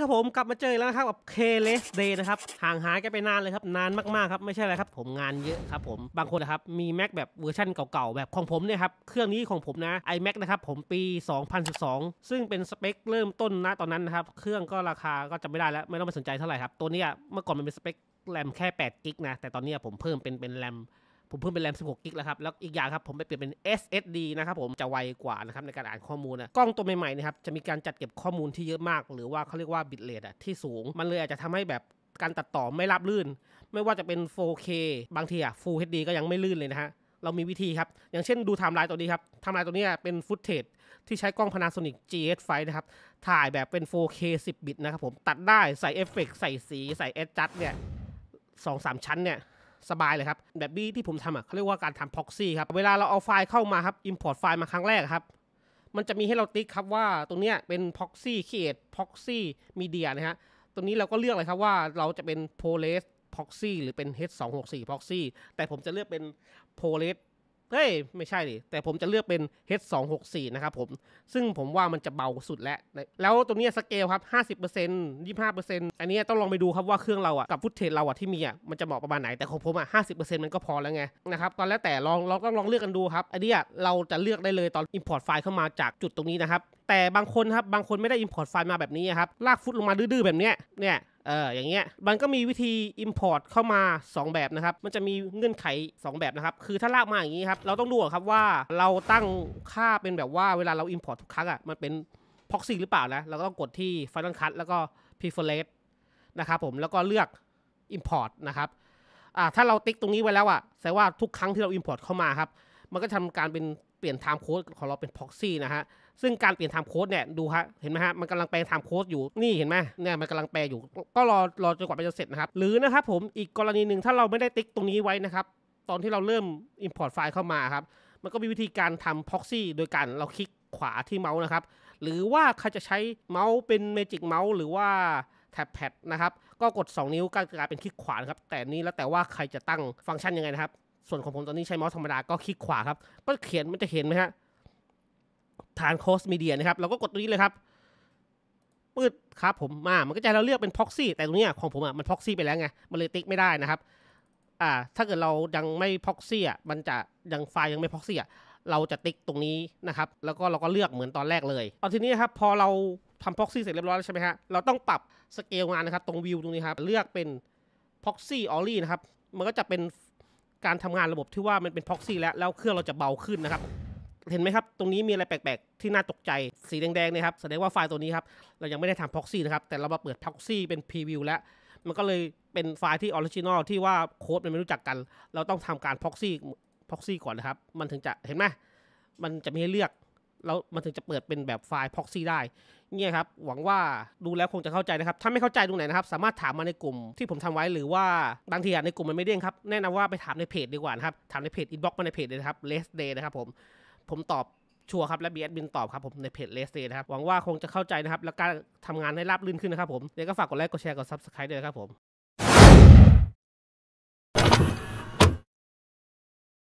ครับผมกลับมาเจอแล้วนะครับกับเคเลสเดย์นะครับห่างหายกันไปนานเลยครับนานมากๆครับไม่ใช่อะไรครับ ผมงานเยอะครับผมบางคนนะครับมี Mac แบบเวอร์ชั่นเก่าๆ แบบของผมเนี่ยครับเครื่องนี้ของผมนะ iMac นะครับผมปี 2012 ซึ่งเป็นสเปค เริ่มต้นนะตอนนั้นนะครับ เครื่องก็ราคาก็จำไม่ได้แล้ว ไม่ต้องไปสนใจเท่าไหร่ครับ ตัวนี้เมื่อก่อนมันเป็นสเปคแรมแค่8กิกนะแต่ตอนนี้ผมเพิ่มเป็นเป็นแรมผมเพิ่มเป็นแรม16กิกแล้วครับ แล้วอีกอย่างครับ ผมไปเปลี่ยนเป็น SSD นะครับผม จะไวกว่านะครับในการอ่านข้อมูลนะกล้องตัวใหม่ๆนะครับ จะมีการจัดเก็บข้อมูลที่เยอะมาก หรือว่าเขาเรียกว่าบิตเรทอะที่สูง มันเลยอาจจะทำให้แบบการตัดต่อไม่ราบลื่น ไม่ว่าจะเป็น 4K บางทีอะ Full HD ก็ยังไม่ลื่นเลยนะฮะ เรามีวิธีครับ อย่างเช่นดูไทม์ไลน์ตัวนี้ครับไทม์ไลน์ตัวนี้เป็นฟุตเทจที่ใช้กล้อง Panasonic GH5 นะครับ ถ่ายแบบเป็น 4K 10 บิตนะครับผม ตัดได้ ใส่เอฟเฟกใส่สี ใส่เอสจัดเนี่ยสองสามชั้นเนี่ยสบายเลยครับ แบบบี้ที่ผมทำอ่ะเขาเรียกว่าการทำพ็อกซี่ครับ เวลาเราเอาไฟล์เข้ามาครับ import ไฟล์มาครั้งแรกครับ มันจะมีให้เราติ๊กครับว่า ตรงเนี้ยเป็นพ็อกซี่เขตพ็อกซี่มีเดียนะฮะตรงนี้เราก็เลือกเลยครับว่าเราจะเป็น p o l e s proxy หรือเป็น h 2 6 4 proxy แต่ผมจะเลือกเป็น p o l e s เฮ้ย ไม่ใช่ดิแต่ผมจะเลือกเป็น H264 นะครับผม ซึ่งผมว่ามันจะเบาสุดแล้ว แล้วตรงนี้สเกลครับ50% 25%อันนี้ต้องลองไปดูครับว่าเครื่องเราอ่ะ กับฟุตเทจเราอ่ะที่มีอ่ะ มันจะเหมาะประมาณไหน แต่ของผมอ่ะ50%มันก็พอแล้วไงนะครับ ตอนแล้วแต่ลองลองต้องลองเลือกกันดูครับอันนี้เราจะเลือกได้เลยตอน Import ไฟล์เข้ามาจากจุดตรงนี้นะครับ แต่บางคนครับบางคนไม่ได้ Import ไฟล์มาแบบนี้ครับ ลากฟุตลงมาดื้อๆแบบนี้เนี่ยเออ อย่างเงี้ย มันก็มีวิธี Import เข้ามา 2 แบบนะครับ มันจะมีเงื่อนไข 2 แบบนะครับ คือถ้าลากมาอย่างนี้ครับ เราต้องดูครับว่าเราตั้งค่าเป็นแบบว่าเวลาเรา Import ทุกครั้งอะ่ะ มันเป็น Proxy หรือเปล่านะ เราก็ต้องกดที่ Final Cut แล้วก็ Preference นะครับผม แล้วก็เลือก Import นะครับอ่าถ้าเราติ๊กตรงนี้ไว้แล้วอะ่ะแสดงว่าทุกครั้งที่เรา Import เข้ามาครับ มันก็ทำการเป็นเปลี่ยนไทม์โค้ดของเราเป็นพ็อกซี่นะฮะ ซึ่งการเปลี่ยนไทม์โค้ดเนี่ยดูฮะ เห็นไหมฮะมันกำลังแปลงไทม์โค้ดอยู่ นี่เห็นไหมเนี่ยมันกำลังแปลอยู่ ก็รอรอจนกว่ามันจะเสร็จนะครับ หรือนะครับผมอีกกรณีหนึ่งถ้าเราไม่ได้ติ๊กตรงนี้ไว้นะครับ ตอนที่เราเริ่ม Import ไฟล์เข้ามาครับมันก็มีวิธีการทำพ็อกซี่โดยการเราคลิกขวาที่เมาส์นะครับ หรือว่าใครจะใช้เมาส์เป็นเมจิกเมาส์หรือว่าแท็บแพดนะครับก็กด 2 นิ้วก็กลายเป็นคลิกขวาครับแต่นี้แล้วแต่ว่าใครจะตั้งฟังก์ชันยังไงนะครับส่วนของผมตอนนี้ใช้เมาส์ธรรมดาก็คลิกขวาครับ ก็เขียนมันจะเห็นไหมฮะฐานโคสมีเดียนะครับ เราก็กดตรงนี้เลยครับปืดครับผมมามันก็จะเราเลือกเป็นพ็อกซี่แต่ตรงนี้ของผมอ่ะมันพ็อกซี่ไปแล้วไง มันเลยติ๊กไม่ได้นะครับ อ่า ถ้าเกิดเรายังไม่พ็อกซี่อ่ะมันจะยังไฟล์ยังไม่พ็อกซี่อ่ะเราจะติ๊กตรงนี้นะครับ แล้วก็เราก็เลือกเหมือนตอนแรกเลยเอาทีนี้ครับพอเราทำพ็อกซี่เสร็จเรียบร้อยแล้วใช่ไหมฮะเราต้องปรับสเกลงานนะครับ ตรงวิวตรงนี้ครับเลือกเป็นพ็อกซี่ออลลี่นะครับมันก็จะเป็นการทำงานระบบที่ว่า มันเป็นพ็อกซี่แล้วแล้วเครื่องเราจะเบาขึ้นนะครับ เห็นไหมครับ ตรงนี้มีอะไรแปลกๆ ที่น่าตกใจสีแดงๆเนี่ยครับ แสดงว่าไฟล์ตัวนี้ครับ เรายังไม่ได้ทำพ็อกซี่นะครับ แต่เรามาเปิดพ็อกซี่เป็นพรีวิวแล้ว มันก็เลยเป็นไฟล์ที่ออริจินอลที่ว่าโค้ดมันไม่รู้จักกัน เราต้องทำการพ็อกซี่พ็อกซี่ก่อนนะครับ มันถึงจะเห็นไหมมันจะมีให้เลือกแล้วมันถึงจะเปิดเป็นแบบไฟล์ proxy ได้ เนี่ยครับ หวังว่าดูแล้วคงจะเข้าใจนะครับ ถ้าไม่เข้าใจตรงไหนนะครับ สามารถถามมาในกลุ่มที่ผมทำไว้ หรือว่าบางทีในกลุ่มมันไม่เด้งครับ แนะนำว่าไปถามในเพจดีกว่านะครับ ถามในเพจอินบ็อกซ์มาในเพจเลยครับ less day นะครับผม ผมตอบชัวร์ครับ และบีแอดบินตอบครับผมในเพจเลสเ์นะครับ หวังว่าคงจะเข้าใจนะครับ และการทำงานให้ราบรื่นขึ้นนะครับผม เดี๋ยวก็ฝากกดไลค์ กดแชร์ กดซับสไครต์ด้วยครับผม